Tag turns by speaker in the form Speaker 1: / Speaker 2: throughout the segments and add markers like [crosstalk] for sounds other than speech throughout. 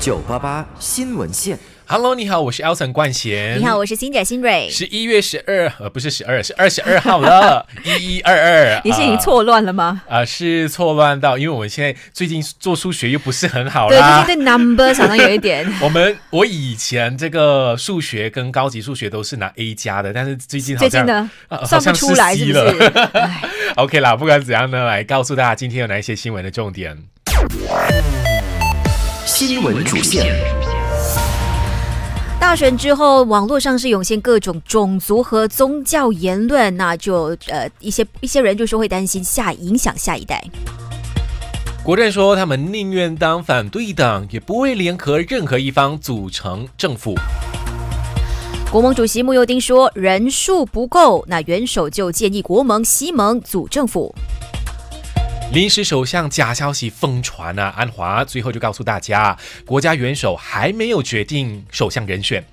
Speaker 1: 九八八新闻线，Hello，你好，我是 Alson 冠贤，你好，
Speaker 2: 我是新姐新蕊。
Speaker 1: 十一月十二，呃，不是十二，是二十二号了，[laughs] 一一二二。你是已经
Speaker 2: 错乱了吗？
Speaker 1: 啊，是错乱到，因为我们现在最近做数学又不是很好啦，对，最
Speaker 2: 近对 number 上的有一点。[laughs] 我
Speaker 1: 们我以前这个数学跟高级数学都是拿 A 加的，但是最近最近呢，算不出来了。[laughs] OK 啦，不管怎样呢，来告诉大家今天有哪一些新闻的重点。新闻主线。
Speaker 2: 大选之后，网络上是涌现各种种族和宗教言论，那就呃一些一些人就是会担心下影响下一代。
Speaker 1: 国政说他们宁愿当反对党，也不会联合任何一方组成政府。
Speaker 2: 国盟主席穆尤丁说人数不够，那元首就建议国盟、西盟组政府。
Speaker 1: 临时首相假消息疯传啊！安华最后就告诉大家，国家元首还没有决定首相人选。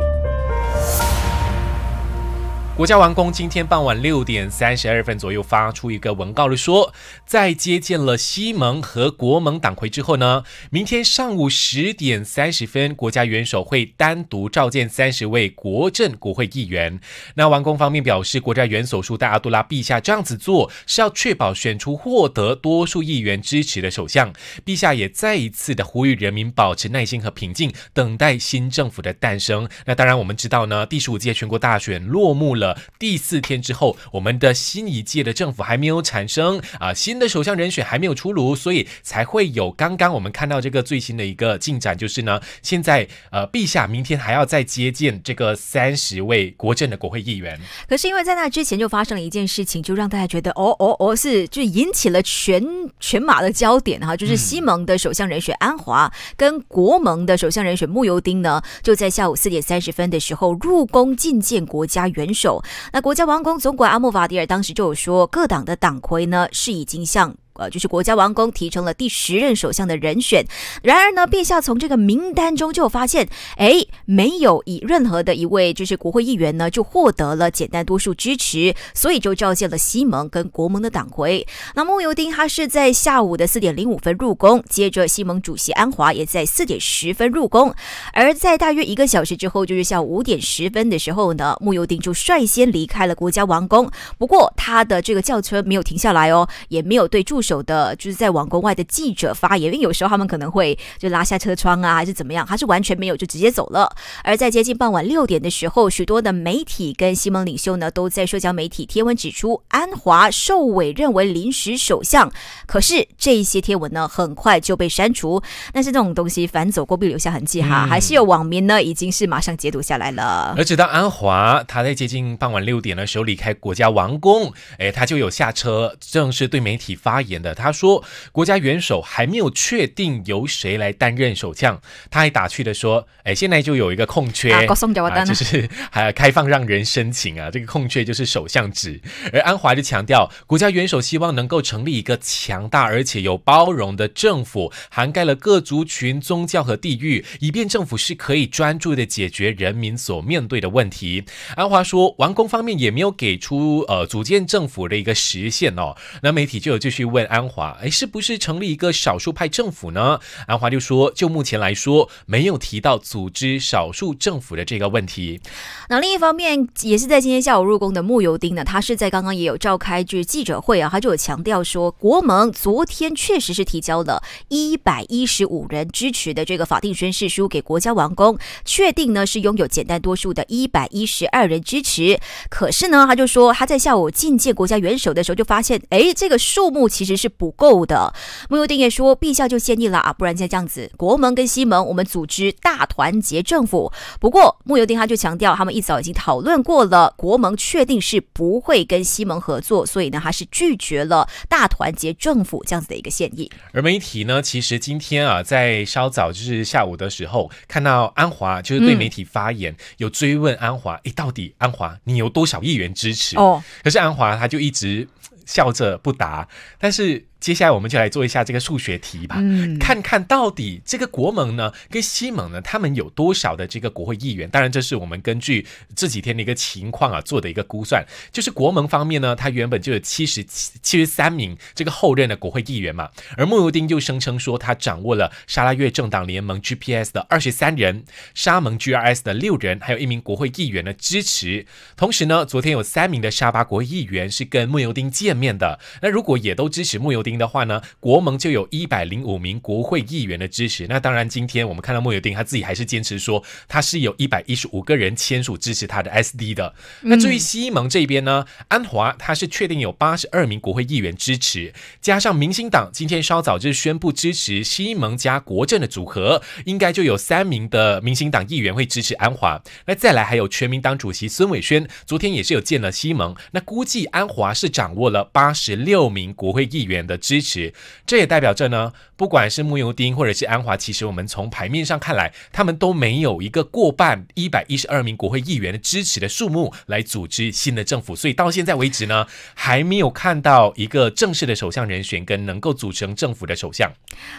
Speaker 1: 国家王宫今天傍晚六点三十二分左右发出一个文告，说在接见了西盟和国盟党魁之后呢，明天上午十点三十分，国家元首会单独召见三十位国政国会议员。那王宫方面表示，国家元首说，大阿杜拉陛下这样子做是要确保选出获得多数议员支持的首相。陛下也再一次的呼吁人民保持耐心和平静，等待新政府的诞生。那当然，我们知道呢，第十五届全国大选落幕了。第四天之后，我们的新一届的政府还没有产生啊，新的首相人选还没有出炉，所以才会有刚刚我们看到这个最新的一个进展，就是呢，现在呃陛下明天还要再接见这个三十位国政的国会议员。
Speaker 2: 可是因为在那之前就发生了一件事情，就让大家觉得哦哦哦是，就引起了全全马的焦点哈，就是西蒙的首相人选安华跟国盟的首相人选慕尤丁呢，就在下午四点三十分的时候入宫觐见国家元首。那国家王宫总管阿莫瓦迪尔当时就有说，各党的党魁呢是已经向。呃，就是国家王宫提成了第十任首相的人选。然而呢，陛下从这个名单中就发现，哎，没有以任何的一位就是国会议员呢，就获得了简单多数支持。所以就召见了西蒙跟国盟的党魁。那穆尤丁他是在下午的四点零五分入宫，接着西蒙主席安华也在四点十分入宫。而在大约一个小时之后，就是下午五点十分的时候呢，穆尤丁就率先离开了国家王宫。不过他的这个轿车没有停下来哦，也没有对住。手的就是在王宫外的记者发言，因为有时候他们可能会就拉下车窗啊，还是怎么样，还是完全没有就直接走了。而在接近傍晚六点的时候，许多的媒体跟西蒙领袖呢都在社交媒体贴文指出安华受委任为临时首相，可是这些贴文呢很快就被删除。但是这种东西反走过必留下痕迹哈，还是有网民呢已经是马上截图下来了。而
Speaker 1: 且到安华他在接近傍晚六点的时候离开国家王宫，哎，他就有下车正式对媒体发言。他说，国家元首还没有确定由谁来担任首相。他还打趣的说：“哎，现在就有一个空缺，就啊，就是啊，开放让人申请啊，这个空缺就是首相职。”而安华就强调，国家元首希望能够成立一个强大而且有包容的政府，涵盖了各族群、宗教和地域，以便政府是可以专注的解决人民所面对的问题。安华说，王宫方面也没有给出呃组建政府的一个实现哦。那媒体就有继续问。安华，哎，是不是成立一个少数派政府呢？安华就说，就目前来说，没有提到组织少数政府的这个问题。
Speaker 2: 那另一方面，也是在今天下午入宫的穆尤丁呢，他是在刚刚也有召开就是记者会啊，他就有强调说，国盟昨天确实是提交了115人支持的这个法定宣誓书给国家王宫，确定呢是拥有简单多数的112人支持。可是呢，他就说他在下午觐见国家元首的时候就发现，哎，这个数目其实。是不够的。穆尤丁也说，陛下就建议了啊，不然现这样子，国盟跟西盟，我们组织大团结政府。不过穆尤丁他就强调，他们一早已经讨论过了，国盟确定是不会跟西盟合作，所以呢，他是拒绝了大团结政府这样子的一个建议。
Speaker 1: 而媒体呢，其实今天啊，在稍早就是下午的时候，看到安华就是对媒体发言，有追问安华，哎，到底安华你有多少议员支持？哦，可是安华他就一直。笑着不答，但是。接下来我们就来做一下这个数学题吧，看看到底这个国盟呢跟西盟呢，他们有多少的这个国会议员？当然，这是我们根据这几天的一个情况啊做的一个估算。就是国盟方面呢，他原本就有七十七十三名这个后任的国会议员嘛，而穆尤丁就声称说他掌握了沙拉月政党联盟 GPS 的二十三人，沙盟 GRS 的六人，还有一名国会议员的支持。同时呢，昨天有三名的沙巴国会议员是跟穆尤丁见面的。那如果也都支持穆尤丁？的话呢，国盟就有一百零五名国会议员的支持。那当然，今天我们看到莫有丁他自己还是坚持说，他是有一百一十五个人签署支持他的 SD 的。那至于西盟这边呢，安华他是确定有八十二名国会议员支持，加上民星党今天稍早就宣布支持西盟加国政的组合，应该就有三名的民星党议员会支持安华。那再来还有全民党主席孙伟轩昨天也是有见了西盟，那估计安华是掌握了八十六名国会议员的。支持，这也代表着呢，不管是慕尤丁或者是安华，其实我们从牌面上看来，他们都没有一个过半一百一十二名国会议员的支持的数目来组织新的政府，所以到现在为止呢，还没有看到一个正式的首相人选跟能够组成政府的首相。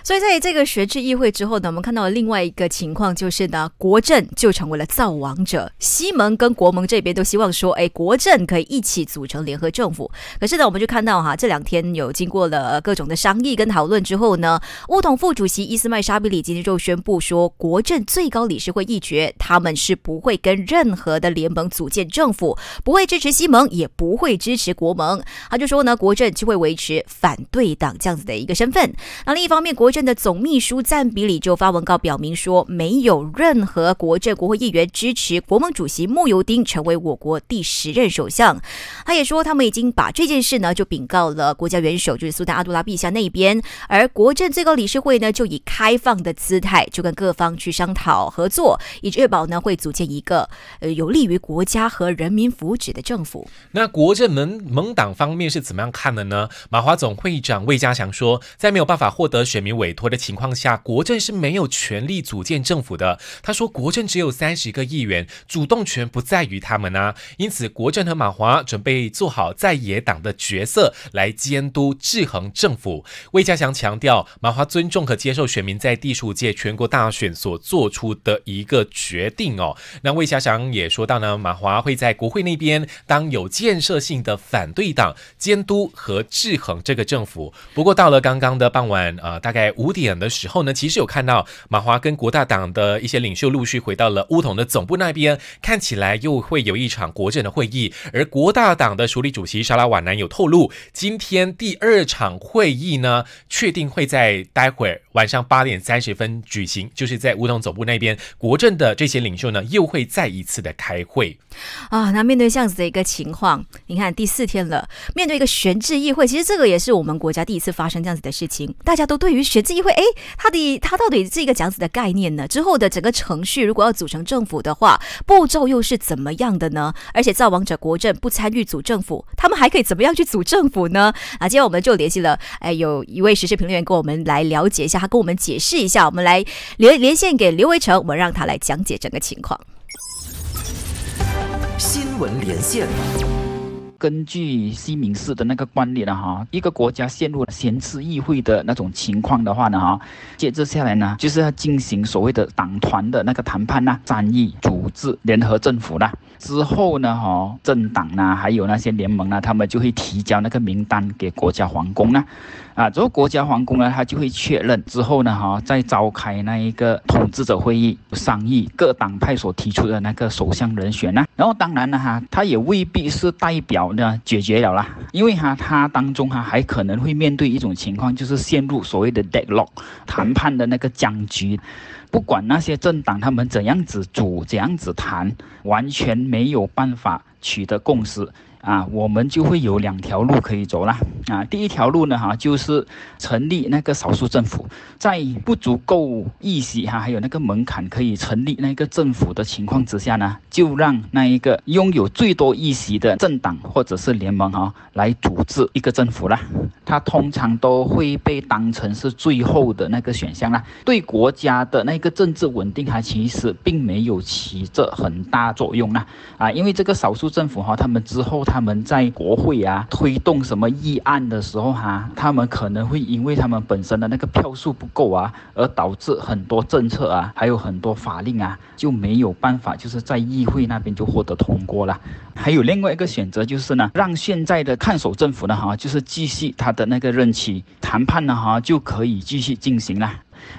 Speaker 2: 所以在这个学制议会之后呢，我们看到另外一个情况就是呢，国政就成为了造王者，西蒙跟国盟这边都希望说，哎，国政可以一起组成联合政府。可是呢，我们就看到哈，这两天有经过了。各种的商议跟讨论之后呢，乌统副主席伊斯麦沙比里今天就宣布说，国政最高理事会一决，他们是不会跟任何的联盟组建政府，不会支持西盟，也不会支持国盟。他就说呢，国政就会维持反对党这样子的一个身份。那另一方面，国政的总秘书赞比里就发文告表明说，没有任何国政国会议员支持国盟主席穆尤丁成为我国第十任首相。他也说，他们已经把这件事呢就禀告了国家元首，就是苏达。阿杜拉陛下那边，而国政最高理事会呢，就以开放的姿态，就跟各方去商讨合作，以确保呢会组建一个呃有利于国家和人民福祉的政府。
Speaker 1: 那国政盟盟党方面是怎么样看的呢？马华总会长魏家祥说，在没有办法获得选民委托的情况下，国政是没有权利组建政府的。他说，国政只有三十个议员，主动权不在于他们啊。因此，国政和马华准备做好在野党的角色，来监督制衡。政府魏家祥强调，马华尊重和接受选民在第十五届全国大选所做出的一个决定哦。那魏家祥也说到呢，马华会在国会那边当有建设性的反对党，监督和制衡这个政府。不过到了刚刚的傍晚，呃，大概五点的时候呢，其实有看到马华跟国大党的一些领袖陆续回到了乌统的总部那边，看起来又会有一场国政的会议。而国大党的署理主席沙拉瓦南有透露，今天第二场。会议呢，确定会在待会儿晚上八点三十分举行，就是在梧桐总部那边。国政的这些领袖呢，又会再一次的开会
Speaker 2: 啊。那面对这样子的一个情况，你看第四天了，面对一个悬置议会，其实这个也是我们国家第一次发生这样子的事情。大家都对于悬置议会，哎，他的他到底是一个怎样的概念呢？之后的整个程序，如果要组成政府的话，步骤又是怎么样的呢？而且造王者国政不参与组政府，他们还可以怎么样去组政府呢？啊，今天我们就联系了。的，哎，有一位时事评论员跟我们来了解一下，他跟我们解释一下，我们来连连线给刘维成，我们让他来讲解整个情况。
Speaker 3: 新闻连线。根据西敏寺的那个观点呢，哈，一个国家陷入闲置议会的那种情况的话呢，哈，接着下来呢，就是要进行所谓的党团的那个谈判呐，战役组织联合政府啦。之后呢，哈，政党呢，还有那些联盟呢，他们就会提交那个名单给国家皇宫呢，啊，之后国家皇宫呢，他就会确认之后呢，哈，再召开那一个统治者会议，商议各党派所提出的那个首相人选呢。然后当然了，哈，他也未必是代表。那解决了啦，因为哈，他当中哈还可能会面对一种情况，就是陷入所谓的 deadlock 谈判的那个僵局，不管那些政党他们怎样子组，怎样子谈，完全没有办法。取得共识啊，我们就会有两条路可以走了啊。第一条路呢，哈，就是成立那个少数政府，在不足够议席哈，还有那个门槛可以成立那个政府的情况之下呢，就让那一个拥有最多议席的政党或者是联盟哈，来组织一个政府啦。它通常都会被当成是最后的那个选项啦，对国家的那个政治稳定，它其实并没有起着很大作用啦。啊，因为这个少数。政府哈，他们之后他们在国会啊推动什么议案的时候哈，他们可能会因为他们本身的那个票数不够啊，而导致很多政策啊，还有很多法令啊就没有办法就是在议会那边就获得通过了。还有另外一个选择就是呢，让现在的看守政府呢哈，就是继续他的那个任期谈判呢哈就可以继续进行了，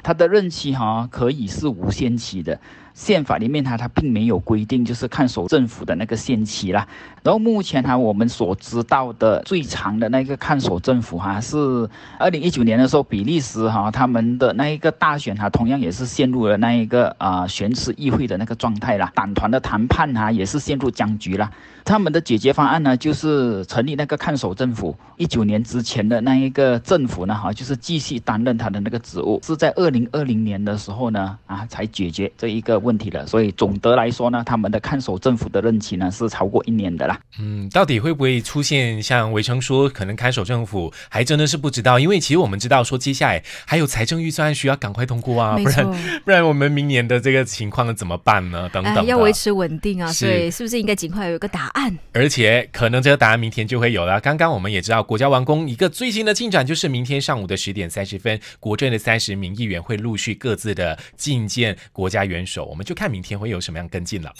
Speaker 3: 他的任期哈可以是无限期的。宪法里面它它并没有规定就是看守政府的那个限期啦。然后目前哈，我们所知道的最长的那个看守政府哈，是二零一九年的时候，比利时哈他们的那一个大选哈，同样也是陷入了那一个啊悬峙议会的那个状态啦，党团的谈判哈也是陷入僵局啦。他们的解决方案呢，就是成立那个看守政府。一九年之前的那一个政府呢，哈就是继续担任他的那个职务，是在二零二零年的时候呢啊才解决这一个。问题了。所以总的来说呢，他们的看守政府的任期呢是超过一年的啦。
Speaker 1: 嗯，到底会不会出现像维城说，可能看守政府还真的是不知道，因为其实我们知道说，接下来还有财政预算案需要赶快通过啊，不然不然我们明年的这个情况怎么办呢？等等，要维持
Speaker 2: 稳定啊，所以是不是应该尽快有一个答案？
Speaker 1: 而且可能这个答案明天就会有了。刚刚我们也知道，国家完工一个最新的进展就是明天上午的十点三十分，国政的三十名议员会陆续各自的觐见国家元首。我们就看明天会有什么样跟进了。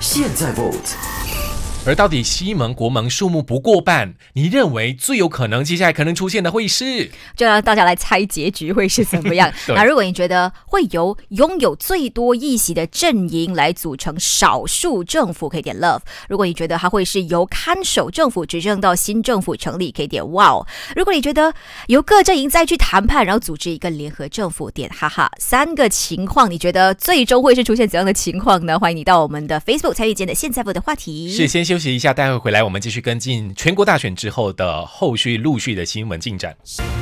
Speaker 1: 现在 vote。而到底西盟国盟数目不过半，你认为最有可能接下来可能出现的会是？
Speaker 2: 就让大家来猜结局会是怎么样。那 [laughs] 如果你觉得会由拥有最多议席的阵营来组成少数政府，可以点 love；如果你觉得它会是由看守政府执政到新政府成立，可以点 wow；如果你觉得由各阵营再去谈判，然后组织一个联合政府，点哈哈。三个情况，你觉得最终会是出现怎样的情况呢？欢迎你到我们的 Facebook 参与间的现在部的话题。谢
Speaker 1: 谢先。休息一下，待会回来我们继续跟进全国大选之后的后续陆续的新闻进展。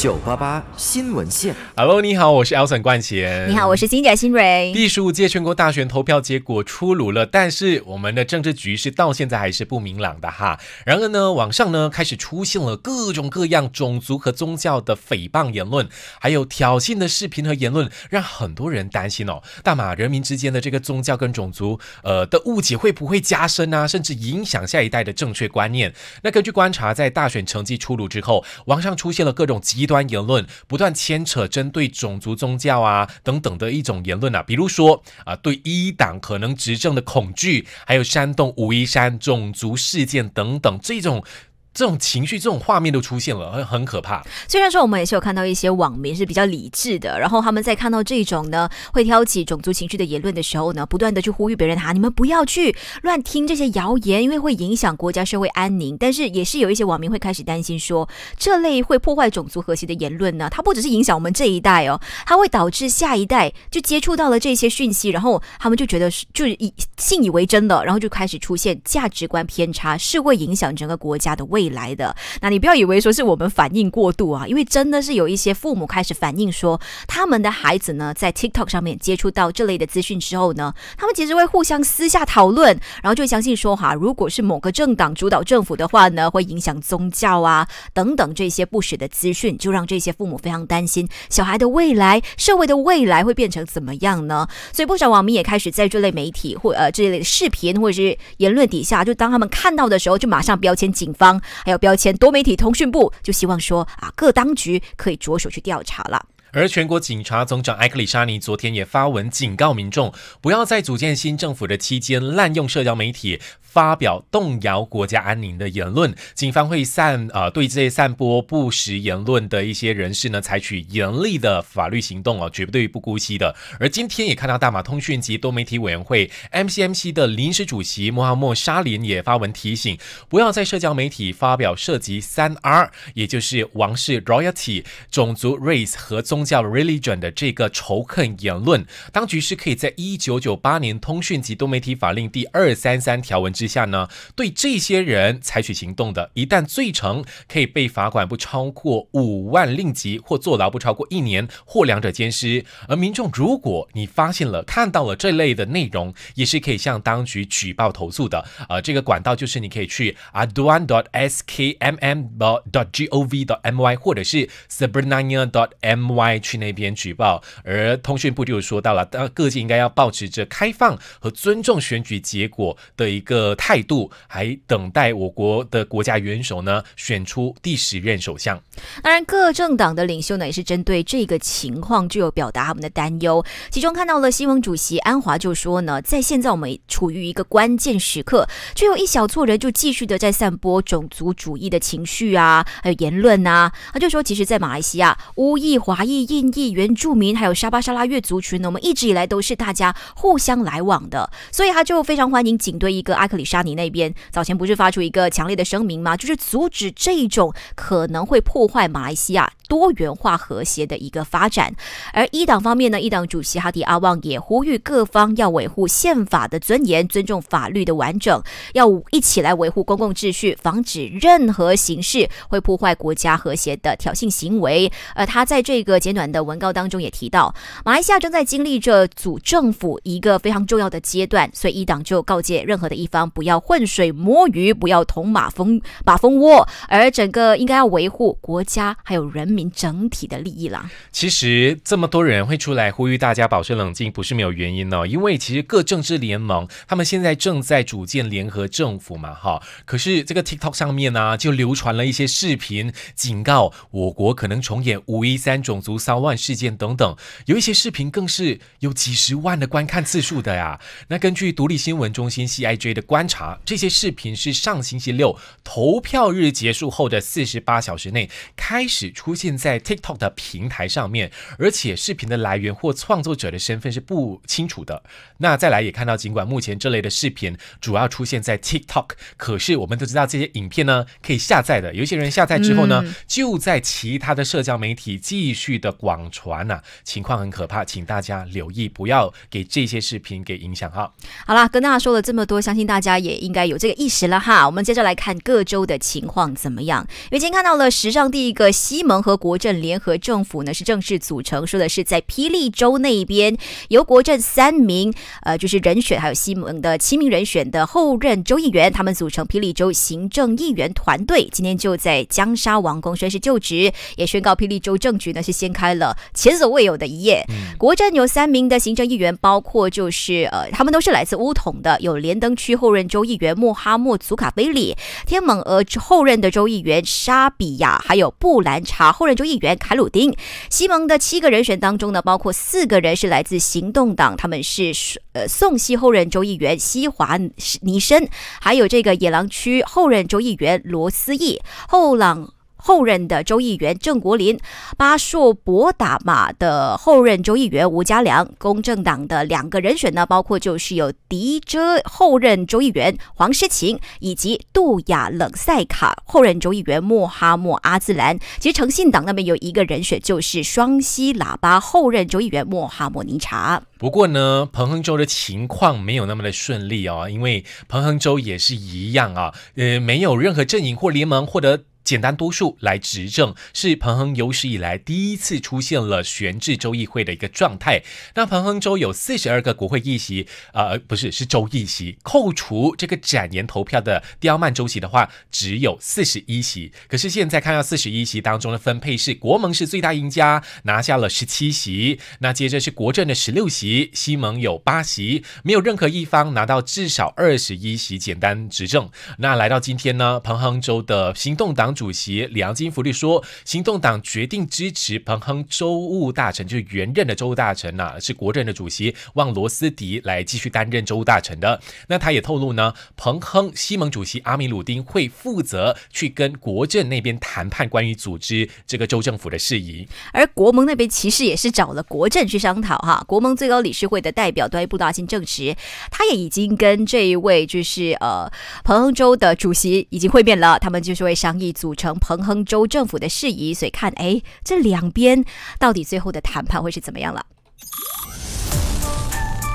Speaker 1: 九八八新闻线，Hello，你好，我是 e l s o n 冠贤，你好，
Speaker 2: 我是金甲新蕊。
Speaker 1: 第十五届全国大选投票结果出炉了，但是我们的政治局势到现在还是不明朗的哈。然而呢，网上呢开始出现了各种各样种族和宗教的诽谤言论，还有挑衅的视频和言论，让很多人担心哦，大马人民之间的这个宗教跟种族呃的误解会不会加深啊？甚至影响下一代的正确观念？那根据观察，在大选成绩出炉之后，网上出现了各种极。端言论不断牵扯针对种族、宗教啊等等的一种言论啊，比如说啊，对一党可能执政的恐惧，还有煽动武夷山种族事件等等这种。这种情绪、这种画面都出现了，很很可怕。
Speaker 2: 虽然说我们也是有看到一些网民是比较理智的，然后他们在看到这种呢会挑起种族情绪的言论的时候呢，不断的去呼吁别人哈，你们不要去乱听这些谣言，因为会影响国家社会安宁。但是也是有一些网民会开始担心说，这类会破坏种族和谐的言论呢，它不只是影响我们这一代哦，它会导致下一代就接触到了这些讯息，然后他们就觉得是就是以信以为真的，然后就开始出现价值观偏差，是会影响整个国家的未。未来的，那你不要以为说是我们反应过度啊，因为真的是有一些父母开始反映说，他们的孩子呢在 TikTok 上面接触到这类的资讯之后呢，他们其实会互相私下讨论，然后就相信说哈，如果是某个政党主导政府的话呢，会影响宗教啊等等这些不实的资讯，就让这些父母非常担心小孩的未来，社会的未来会变成怎么样呢？所以不少网民也开始在这类媒体或呃这类视频或者是言论底下，就当他们看到的时候，就马上标签警方。还有标签，多媒体通讯部就希望说啊，各当局可以着手去调查了。
Speaker 1: 而全国警察总长艾克里沙尼昨天也发文警告民众，不要在组建新政府的期间滥用社交媒体发表动摇国家安宁的言论。警方会散啊，对这些散播不实言论的一些人士呢，采取严厉的法律行动啊，绝对不姑息的。而今天也看到大马通讯及多媒体委员会 （MCMC） 的临时主席穆罕默沙林也发文提醒，不要在社交媒体发表涉及三 R，也就是王室 （royalty）、种族 （race） 和宗。宗教 religion 的这个仇恨言论，当局是可以在1998年通讯及多媒体法令第二三三条文之下呢，对这些人采取行动的。一旦罪成，可以被罚款不超过五万令吉，或坐牢不超过一年，或两者兼施。而民众，如果你发现了、看到了这类的内容，也是可以向当局举报投诉的。呃，这个管道就是你可以去 aduan.skmm.gov.my dot dot 或者是 s a b i r a dot m y 去那边举报，而通讯部就有说到了，当各界应该要保持着开放和尊重选举结果的一个态度，还等待我国的国家元首呢选出第十任首相。
Speaker 2: 当然，各政党的领袖呢也是针对这个情况就有表达他们的担忧。其中看到了新闻主席安华就说呢，在现在我们处于一个关键时刻，却有一小撮人就继续的在散播种族主义的情绪啊，还有言论啊。他就说，其实，在马来西亚乌裔华裔。印裔原住民还有沙巴沙拉越族群呢，我们一直以来都是大家互相来往的，所以他就非常欢迎。警队一个阿克里沙尼那边早前不是发出一个强烈的声明吗？就是阻止这种可能会破坏马来西亚多元化和谐的一个发展。而一党方面呢，一党主席哈迪阿旺也呼吁各方要维护宪法的尊严，尊重法律的完整，要一起来维护公共秩序，防止任何形式会破坏国家和谐的挑衅行为。而他在这个。暖的文告当中也提到，马来西亚正在经历这组政府一个非常重要的阶段，所以一党就告诫任何的一方不要浑水摸鱼，不要捅马蜂马蜂窝，而整个应该要维护国家还有人民整体的利益啦。
Speaker 1: 其实这么多人会出来呼吁大家保持冷静，不是没有原因哦，因为其实各政治联盟他们现在正在组建联合政府嘛，哈。可是这个 TikTok 上面呢，就流传了一些视频，警告我国可能重演五一三种族。骚乱事件等等，有一些视频更是有几十万的观看次数的呀。那根据独立新闻中心 C I J 的观察，这些视频是上星期六投票日结束后的四十八小时内开始出现在 TikTok 的平台上面，而且视频的来源或创作者的身份是不清楚的。那再来也看到，尽管目前这类的视频主要出现在 TikTok，可是我们都知道这些影片呢可以下载的。有些人下载之后呢，就在其他的社交媒体继续的。网传呐，情况很可怕，请大家留意，不要给这些视频给影响哈。
Speaker 2: 好啦，跟大家说了这么多，相信大家也应该有这个意识了哈。我们接着来看各州的情况怎么样。已经看到了史上第一个西蒙和国政联合政府呢，是正式组成，说的是在霹雳州那边由国政三名呃就是人选，还有西蒙的七名人选的后任州议员，他们组成霹雳州行政议员团队，今天就在江沙王宫宣誓就职，也宣告霹雳州政局呢是先开。开了前所未有的一页。国阵有三名的行政议员，包括就是呃，他们都是来自乌统的，有连登区后任州议员穆哈莫祖卡菲里、天猛俄后任的州议员沙比亚，还有布兰查后任州议员凯鲁丁。西蒙的七个人选当中呢，包括四个人是来自行动党，他们是呃，宋西后任州议员西华尼森，还有这个野狼区后任州议员罗斯义后朗。后任的州议员郑国林，巴硕博打马的后任州议员吴家良，公正党的两个人选呢，包括就是有迪遮后任州议员黄诗晴，以及杜亚冷塞卡后任州议员莫哈莫阿兹兰。其实诚信党那边有一个人选，就是双膝喇叭后任州议员莫哈莫尼查。
Speaker 1: 不过呢，彭亨州的情况没有那么的顺利哦，因为彭亨州也是一样啊，呃，没有任何阵营或联盟获得。简单多数来执政是彭亨有史以来第一次出现了悬置州议会的一个状态。那彭亨州有四十二个国会议席，呃，不是，是州议席。扣除这个展延投票的刁曼州席的话，只有四十一席。可是现在看到四十一席当中的分配是国盟是最大赢家，拿下了十七席。那接着是国政的十六席，西盟有八席，没有任何一方拿到至少二十一席简单执政。那来到今天呢，彭亨州的行动党。主席里昂金福利说，行动党决定支持彭亨州务大臣，就是原任的州务大臣呐，是国政的主席旺罗斯迪来继续担任州务大臣的。那他也透露呢，彭亨西盟主席阿米鲁丁会负责去跟国政那边谈判关于组织这个州政府的事宜。
Speaker 2: 而国盟那边其实也是找了国政去商讨哈。国盟最高理事会的代表端布达金证实，他也已经跟这一位就是呃彭亨州的主席已经会面了，他们就是会商议。组成彭亨州政府的事宜，所以看，哎，这两边到底最后的谈判会是怎么样了？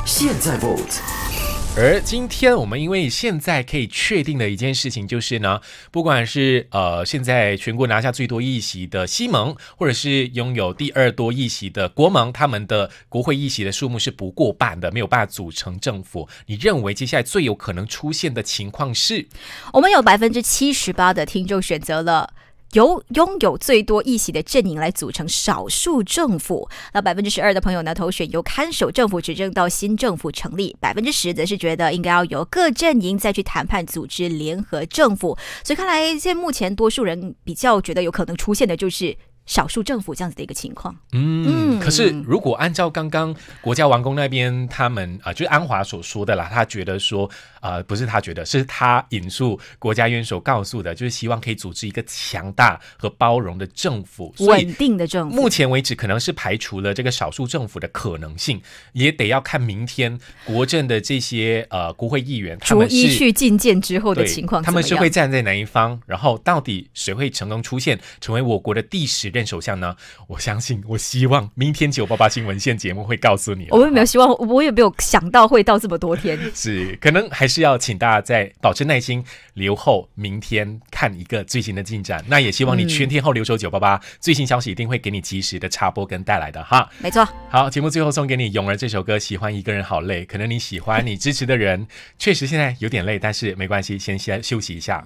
Speaker 1: 现在 vote。而今天我们因为现在可以确定的一件事情就是呢，不管是呃现在全国拿下最多议席的西蒙，或者是拥有第二多议席的国盟，他们的国会议席的数目是不过半的，没有办法组成政府。你认为接下来最有可能出现的情况是？
Speaker 2: 我们有百分之七十八的听众选择了。由拥有最多议席的阵营来组成少数政府。那百分之十二的朋友呢，投选由看守政府执政到新政府成立。百分之十则是觉得应该要由各阵营再去谈判组织联合政府。所以看来，现目前多数人比较觉得有可能出现的就是。少数政府这样子的一个情况，
Speaker 1: 嗯，可是如果按照刚刚国家王宫那边他们啊，就是安华所说的啦，他觉得说，呃，不是他觉得，是他引述国家元首告诉的，就是希望可以组织一个强大和包容的政府，稳定的政府。目前为止，可能是排除了这个少数政府的可能性，也得要看明天国政的这些呃国会议员逐一去
Speaker 2: 觐见之后的情况，他们是会站
Speaker 1: 在哪一方？然后到底谁会成功出现，成为我国的第十？任首相呢？我相信，我希望明天九八八新闻线节目会告诉你。我
Speaker 2: 也没有希望，我也没有想到会到这么多天。[laughs]
Speaker 1: 是，可能还是要请大家再保持耐心，留后明天看一个最新的进展。那也希望你全天候留守九八八，最新消息一定会给你及时的插播跟带来的哈。没错。好，节目最后送给你《勇儿》这首歌，《喜欢一个人好累》，可能你喜欢你支持的人，确实现在有点累，但是没关系，先先休息一下。